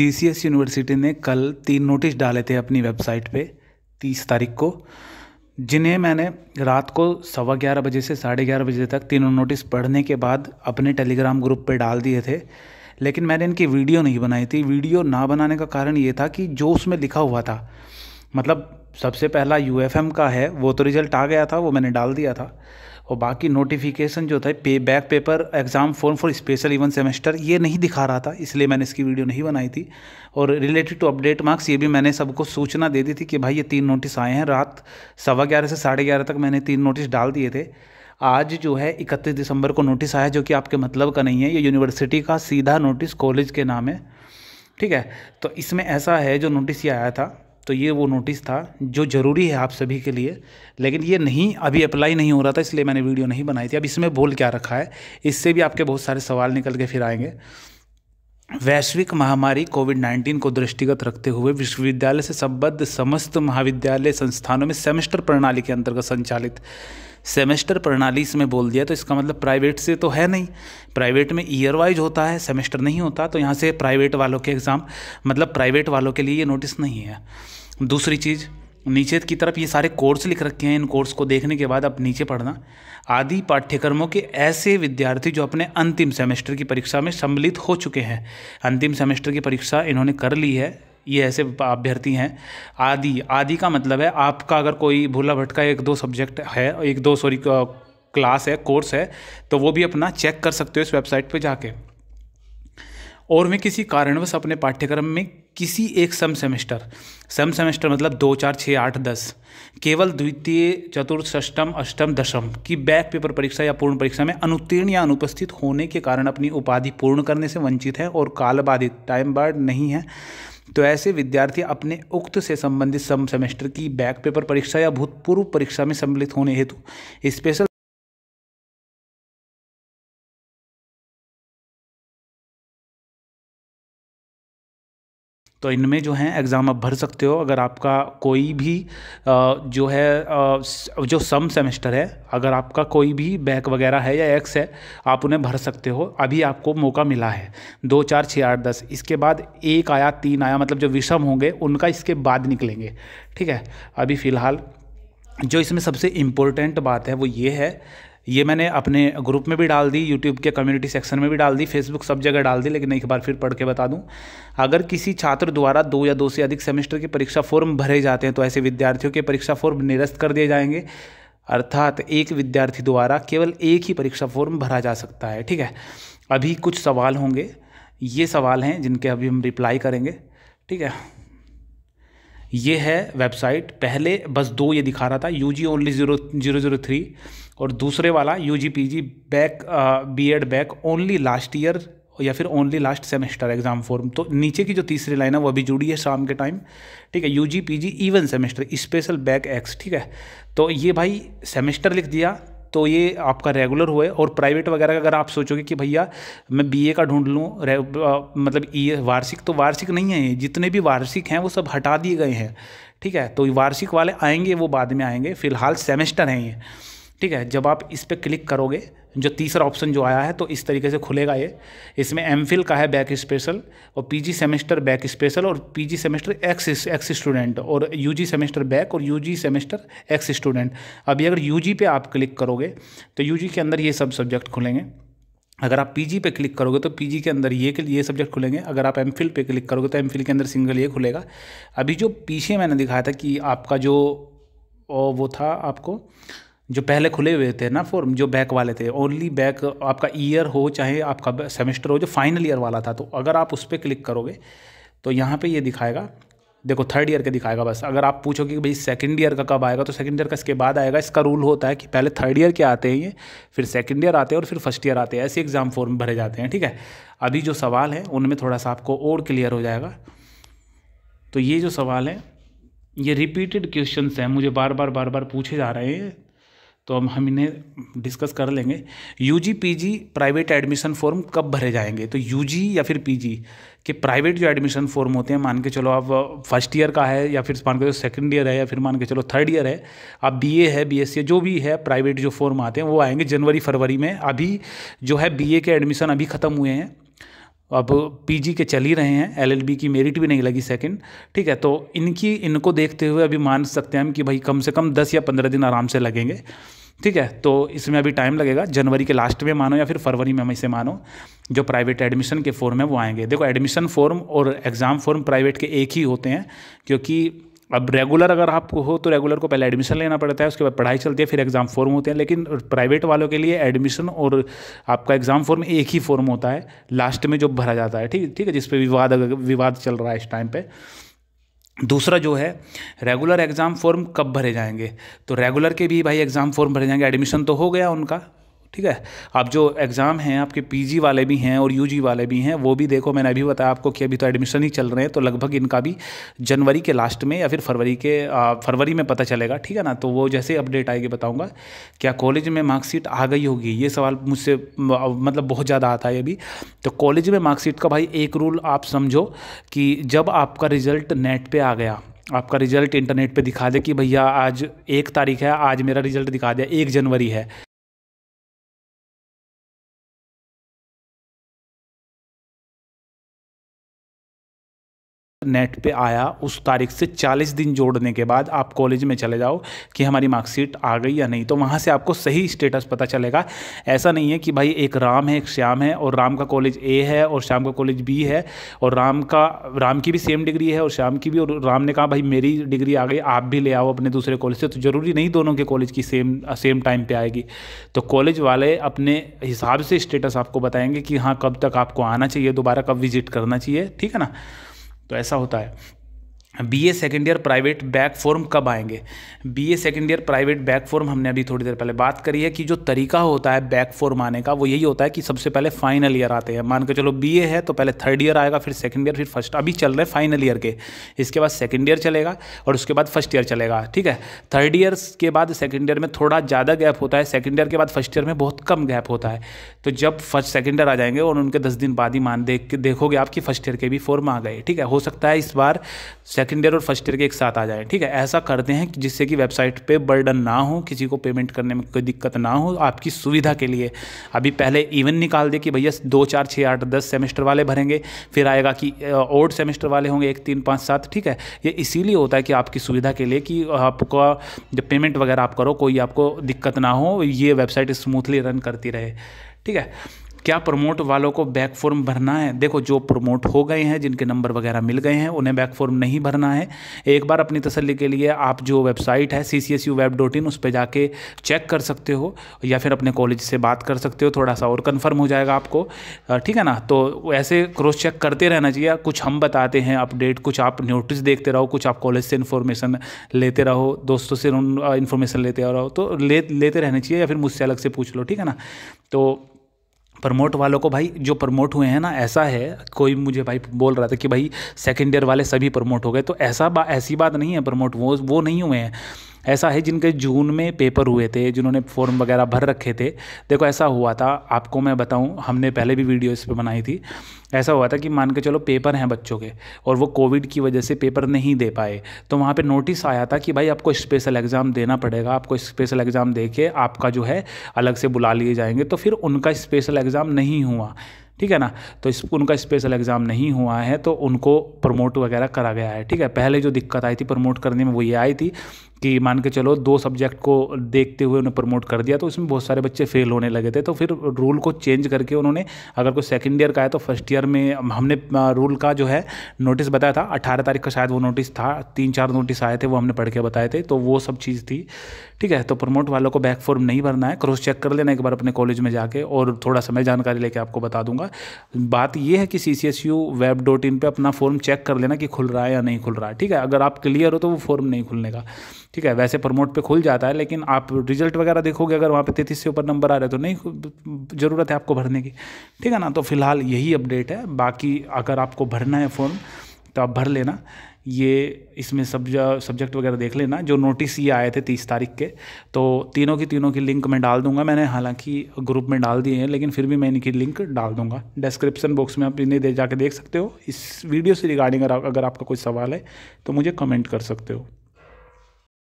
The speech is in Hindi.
एस यूनिवर्सिटी ने कल तीन नोटिस डाले थे अपनी वेबसाइट पे तीस तारीख को जिन्हें मैंने रात को सवा ग्यारह बजे से साढ़े ग्यारह बजे तक तीनों नोटिस पढ़ने के बाद अपने टेलीग्राम ग्रुप पे डाल दिए थे लेकिन मैंने इनकी वीडियो नहीं बनाई थी वीडियो ना बनाने का कारण ये था कि जो उसमें लिखा हुआ था मतलब सबसे पहला यू का है वो तो रिज़ल्ट आ गया था वो मैंने डाल दिया था और बाकी नोटिफिकेशन जो था पे back paper exam form for special even semester ये नहीं दिखा रहा था इसलिए मैंने इसकी वीडियो नहीं बनाई थी और रिलेटेड टू अपडेट मार्क्स ये भी मैंने सबको सूचना दे दी थी कि भाई ये तीन नोटिस आए हैं रात सवा ग्यारह से साढ़े ग्यारह तक मैंने तीन नोटिस डाल दिए थे आज जो है इकतीस दिसंबर को नोटिस आया जो कि आपके मतलब का नहीं है ये यूनिवर्सिटी का सीधा नोटिस कॉलेज के नाम है ठीक है तो इसमें ऐसा है जो नोटिस ये आया था तो ये वो नोटिस था जो ज़रूरी है आप सभी के लिए लेकिन ये नहीं अभी अप्लाई नहीं हो रहा था इसलिए मैंने वीडियो नहीं बनाई थी अब इसमें बोल क्या रखा है इससे भी आपके बहुत सारे सवाल निकल के फिर आएंगे वैश्विक महामारी कोविड 19 को दृष्टिगत रखते हुए विश्वविद्यालय से संबद्ध समस्त महाविद्यालय संस्थानों में सेमेस्टर प्रणाली के अंतर्गत संचालित सेमेस्टर प्रणाली इसमें बोल दिया तो इसका मतलब प्राइवेट से तो है नहीं प्राइवेट में ईयर वाइज होता है सेमेस्टर नहीं होता तो यहाँ से प्राइवेट वालों के एग्ज़ाम मतलब प्राइवेट वालों के लिए ये नोटिस नहीं है दूसरी चीज़ नीचे की तरफ ये सारे कोर्स लिख रखे हैं इन कोर्स को देखने के बाद आप नीचे पढ़ना आदि पाठ्यक्रमों के ऐसे विद्यार्थी जो अपने अंतिम सेमेस्टर की परीक्षा में सम्मिलित हो चुके हैं अंतिम सेमेस्टर की परीक्षा इन्होंने कर ली है ये ऐसे अभ्यर्थी हैं आदि आदि का मतलब है आपका अगर कोई भूला भटका एक दो सब्जेक्ट है एक दो सॉरी क्लास है कोर्स है तो वो भी अपना चेक कर सकते हो इस वेबसाइट पर जाके और वे किसी कारणवश अपने पाठ्यक्रम में किसी एक सम सेमेस्टर सम सेमेस्टर मतलब दो चार छः आठ दस केवल द्वितीय चतुर्थ अष्टम अष्टम दशम की बैक पेपर परीक्षा या पूर्ण परीक्षा में अनुत्तीर्ण या अनुपस्थित होने के कारण अपनी उपाधि पूर्ण करने से वंचित है और कालबाधित टाइम बार्ड नहीं है तो ऐसे विद्यार्थी अपने उक्त से संबंधित सम सेमेस्टर की बैक पेपर परीक्षा या भूतपूर्व परीक्षा में सम्मिलित होने हेतु स्पेशल तो इनमें जो है एग्ज़ाम आप भर सकते हो अगर आपका कोई भी जो है जो सम सेमेस्टर है अगर आपका कोई भी बैक वगैरह है या एक्स है आप उन्हें भर सकते हो अभी आपको मौका मिला है दो चार छः आठ दस इसके बाद एक आया तीन आया मतलब जो विषम होंगे उनका इसके बाद निकलेंगे ठीक है अभी फ़िलहाल जो इसमें सबसे इम्पोर्टेंट बात है वो ये है ये मैंने अपने ग्रुप में भी डाल दी यूट्यूब के कम्युनिटी सेक्शन में भी डाल दी फेसबुक सब जगह डाल दी लेकिन एक बार फिर पढ़ के बता दूँ अगर किसी छात्र द्वारा दो या दो से अधिक सेमेस्टर के परीक्षा फॉर्म भरे जाते हैं तो ऐसे विद्यार्थियों के परीक्षा फॉर्म निरस्त कर दिए जाएंगे अर्थात एक विद्यार्थी द्वारा केवल एक ही परीक्षा फॉर्म भरा जा सकता है ठीक है अभी कुछ सवाल होंगे ये सवाल हैं जिनके अभी हम रिप्लाई करेंगे ठीक है ये है वेबसाइट पहले बस दो ये दिखा रहा था U G only zero zero zero three और दूसरे वाला U G P G back B Ed back only last year या फिर only last semester exam form तो नीचे की जो तीसरी लाइन है वो अभी जुड़ी है शाम के टाइम ठीक है U G P G even semester special back ex ठीक है तो ये भाई सेमेस्टर लिख दिया तो ये आपका रेगुलर हुआ है और प्राइवेट वगैरह का अगर आप सोचोगे कि भैया मैं बीए का ढूंढ लूँ मतलब ये e वार्षिक तो वार्षिक नहीं है जितने भी वार्षिक हैं वो सब हटा दिए गए हैं ठीक है तो वार्षिक वाले आएंगे वो बाद में आएंगे फिलहाल सेमेस्टर हैं ये ठीक है जब आप इस पर क्लिक करोगे जो तीसरा ऑप्शन जो आया है तो इस तरीके से खुलेगा ये इसमें एम का है बैक स्पेशल और पीजी सेमेस्टर बैक स्पेशल और PG semester ex ex student और यूजी सेमेस्टर बैक और यूजी सेमेस्टर एक्स स्टूडेंट अभी अगर यूजी पे आप क्लिक करोगे तो यूजी के अंदर ये सब सब्जेक्ट खुलेंगे अगर आप पीजी पे क्लिक करोगे तो पीजी के अंदर ये ये सब्जेक्ट खुलेंगे अगर आप एम पे क्लिक करोगे तो एम के अंदर सिंगल ये खुलेगा अभी जो पीछे मैंने दिखाया था कि आपका जो वो था आपको जो पहले खुले हुए थे ना फॉर्म जो बैक वाले थे ओनली बैक आपका ईयर हो चाहे आपका सेमेस्टर हो जो फाइनल ईयर वाला था तो अगर आप उस पर क्लिक करोगे तो यहाँ पे ये दिखाएगा देखो थर्ड ईयर के दिखाएगा बस अगर आप पूछोगे कि भाई सेकंड ईयर का कब आएगा तो सेकंड ईयर का इसके बाद आएगा इसका रूल होता है कि पहले थर्ड ईयर के आते हैं ये फिर सेकंड ईयर आते हैं और फिर फर्स्ट ईयर आते हैं ऐसे एग्ज़ाम फॉर्म भरे जाते हैं ठीक है अभी जो सवाल है उनमें थोड़ा सा आपको और क्लियर हो जाएगा तो ये जो सवाल है ये रिपीटेड क्वेश्चन हैं मुझे बार बार बार बार पूछे जा रहे हैं तो हम हम इन्हें डिस्कस कर लेंगे UG PG private admission form कब भरे जाएंगे तो यूजी या फिर पीजी के प्राइवेट जो एडमिशन फॉर्म होते हैं मान के चलो आप फर्स्ट ईयर का है या फिर मान के चलो सेकेंड ईयर है या फिर मान के चलो थर्ड ईयर है आप बीए है बीएससी जो भी है प्राइवेट जो फॉर्म आते हैं वो आएंगे जनवरी फरवरी में अभी जो है बीए के एडमिशन अभी ख़त्म हुए हैं अब पीजी के चल ही रहे हैं एलएलबी की मेरिट भी नहीं लगी सेकंड ठीक है तो इनकी इनको देखते हुए अभी मान सकते हैं हम कि भाई कम से कम दस या पंद्रह दिन आराम से लगेंगे ठीक है तो इसमें अभी टाइम लगेगा जनवरी के लास्ट में मानो या फिर फरवरी में हम इसे मानो जो प्राइवेट एडमिशन के फॉर्म है वो आएंगे देखो एडमिशन फॉर्म और एग्ज़ाम फॉर्म प्राइवेट के एक ही होते हैं क्योंकि अब रेगुलर अगर आपको हो तो रेगुलर को पहले एडमिशन लेना पड़ता है उसके बाद पढ़ाई चलती है फिर एग्ज़ाम फॉर्म होते हैं लेकिन प्राइवेट वालों के लिए एडमिशन और आपका एग्ज़ाम फॉर्म एक ही फॉर्म होता है लास्ट में जो भरा जाता है ठीक ठीक है जिस पर विवाद विवाद चल रहा है इस टाइम पर दूसरा जो है रेगुलर एग्ज़ाम फॉर्म कब भरे जाएंगे तो रेगुलर के भी भाई एग्ज़ाम फॉर्म भरे जाएंगे एडमिशन तो हो गया उनका ठीक है आप जो एग्ज़ाम हैं आपके पीजी वाले भी हैं और यूजी वाले भी हैं वो भी देखो मैंने अभी बताया आपको कि अभी तो एडमिशन ही चल रहे हैं तो लगभग इनका भी जनवरी के लास्ट में या फिर फरवरी के फरवरी में पता चलेगा ठीक है ना तो वो जैसे अपडेट आएगी बताऊँगा क्या कॉलेज में मार्कशीट आ गई होगी ये सवाल मुझसे मतलब बहुत ज़्यादा आता है अभी तो कॉलेज में मार्कशीट का भाई एक रूल आप समझो कि जब आपका रिज़ल्ट नेट पर आ गया आपका रिज़ल्ट इंटरनेट पे दिखा दे कि भैया आज एक तारीख है आज मेरा रिज़ल्ट दिखा दे एक जनवरी है नेट पे आया उस तारीख से 40 दिन जोड़ने के बाद आप कॉलेज में चले जाओ कि हमारी मार्कशीट आ गई या नहीं तो वहाँ से आपको सही स्टेटस पता चलेगा ऐसा नहीं है कि भाई एक राम है एक श्याम है और राम का कॉलेज ए है और श्याम का कॉलेज बी है और राम का राम की भी सेम डिग्री है और श्याम की भी और राम ने कहा भाई मेरी डिग्री आ गई आप भी ले आओ अपने दूसरे कॉलेज से तो ज़रूरी नहीं दोनों के कॉलेज की सेम सेम टाइम पर आएगी तो कॉलेज वाले अपने हिसाब से स्टेटस आपको बताएंगे कि हाँ कब तक आपको आना चाहिए दोबारा कब विजिट करना चाहिए ठीक है ना तो ऐसा होता है B A second year private back form कब आएंगे B A second year private back form हमने अभी थोड़ी देर पहले बात करी है कि जो तरीका होता है बैक फॉर्म आने का वो यही होता है कि सबसे पहले फाइनल ईयर आते हैं मान के चलो बी ए है तो पहले थर्ड ईयर आएगा फिर सेकेंड ईयर फिर फर्स्ट अभी चल रहे हैं फाइनल ईयर के इसके बाद सेकेंड ईयर चलेगा और उसके बाद फर्स्ट ईयर चलेगा ठीक है थर्ड ईयर के बाद सेकेंड ईयर में थोड़ा ज़्यादा गैप होता है सेकेंड ईयर के बाद फर्स्ट ईयर में बहुत कम गैप होता है तो जब फर्स्ट सेकेंड ईयर आ जाएंगे और उनके दस दिन बाद ही मान देख देखोगे आपकी फर्स्ट ईयर के भी फॉर्म आ गए ठीक है हो सकता है इस बार सेकेंड ईयर और फर्स्ट ईयर के एक साथ आ जाए ठीक है ऐसा करते हैं जिससे कि वेबसाइट पे बर्डन ना हो किसी को पेमेंट करने में कोई दिक्कत ना हो आपकी सुविधा के लिए अभी पहले इवन निकाल दे कि भैया दो चार छः आठ दस सेमेस्टर वाले भरेंगे फिर आएगा कि ओड सेमेस्टर वाले होंगे एक तीन पाँच सात ठीक है ये इसीलिए होता है कि आपकी सुविधा के लिए कि आपका जब पेमेंट वगैरह आप करो कोई आपको दिक्कत ना हो ये वेबसाइट स्मूथली रन करती रहे ठीक है क्या प्रमोट वालों को बैक फॉर्म भरना है देखो जो प्रमोट हो गए हैं जिनके नंबर वगैरह मिल गए हैं उन्हें बैक फॉर्म नहीं भरना है एक बार अपनी तसली के लिए आप जो वेबसाइट है C C S U web dot in उस पर जाके चेक कर सकते हो या फिर अपने कॉलेज से बात कर सकते हो थोड़ा सा और कन्फर्म हो जाएगा आपको ठीक है ना तो ऐसे क्रॉस चेक करते रहना चाहिए कुछ हम बताते हैं अपडेट कुछ आप नोटिस देखते रहो कुछ आप कॉलेज से इन्फॉर्मेशन लेते रहो दोस्तों से इन्फॉर्मेशन लेते रहो तो ले लेते रहना चाहिए या फिर मुझसे अलग से पूछ लो ठीक है ना तो प्रमोट वालों को भाई जो प्रमोट हुए हैं ना ऐसा है कोई मुझे भाई बोल रहा था कि भाई सेकेंड ईयर वाले सभी प्रमोट हो गए तो ऐसा बा ऐसी बात नहीं है प्रमोट वो वो नहीं हुए हैं ऐसा है जिनके जून में पेपर हुए थे जिन्होंने फॉर्म वगैरह भर रखे थे देखो ऐसा हुआ था आपको मैं बताऊं हमने पहले भी वीडियो इस पर बनाई थी ऐसा हुआ था कि मान के चलो पेपर हैं बच्चों के और वो कोविड की वजह से पेपर नहीं दे पाए तो वहाँ पर नोटिस आया था कि भाई आपको स्पेशल एग्ज़ाम देना पड़ेगा आपको स्पेशल एग्ज़ाम दे के आपका जो है अलग से बुला लिए जाएंगे तो फिर उनका स्पेशल एग्ज़ाम नहीं हुआ ठीक है ना तो इस उनका स्पेशल एग्ज़ाम नहीं हुआ है तो उनको प्रमोट वगैरह करा गया है ठीक है पहले जो दिक्कत आई थी प्रमोट करने में वो ये आई थी कि मान के चलो दो सब्जेक्ट को देखते हुए उन्हें प्रमोट कर दिया तो उसमें बहुत सारे बच्चे फेल होने लगे थे तो फिर रूल को चेंज करके उन्होंने अगर कोई सेकेंड ईयर का है तो फर्स्ट ईयर में हमने रूल का जो है नोटिस बताया था अठारह तारीख का शायद वो नोटिस था तीन चार नोटिस आए थे वो हमने पढ़ के बताए थे तो वो सब चीज़ थी ठीक है तो प्रमोट वालों को बैक फॉर्म नहीं भरना है क्रॉस चेक कर लेना एक बार अपने कॉलेज में जाके और थोड़ा समय जानकारी लेके आपको बता दूंगा बात यह है कि C C S U web dot in पर अपना फॉर्म चेक कर लेना कि खुल रहा है या नहीं खुल रहा है ठीक है अगर आप क्लियर हो तो वो फॉर्म नहीं खुलने का ठीक है वैसे प्रमोट पे खुल जाता है लेकिन आप रिजल्ट वगैरह देखोगे अगर वहाँ पे तैतीस से ऊपर नंबर आ रहे तो नहीं ज़रूरत है आपको भरने की ठीक है ना तो फिलहाल यही अपडेट है बाकी अगर आपको भरना है फॉर्म तो आप भर लेना ये इसमें सब सब्जेक्ट वगैरह देख लेना जो नोटिस ये आए थे तीस तारीख के तो तीनों की तीनों की लिंक मैं डाल दूंगा मैंने हालांकि ग्रुप में डाल दिए हैं लेकिन फिर भी मैं इनकी लिंक डाल दूंगा डिस्क्रिप्शन बॉक्स में आप इन्हें दे जाके देख सकते हो इस वीडियो से रिगार्डिंग अगर आपका कोई सवाल है तो मुझे कमेंट कर सकते हो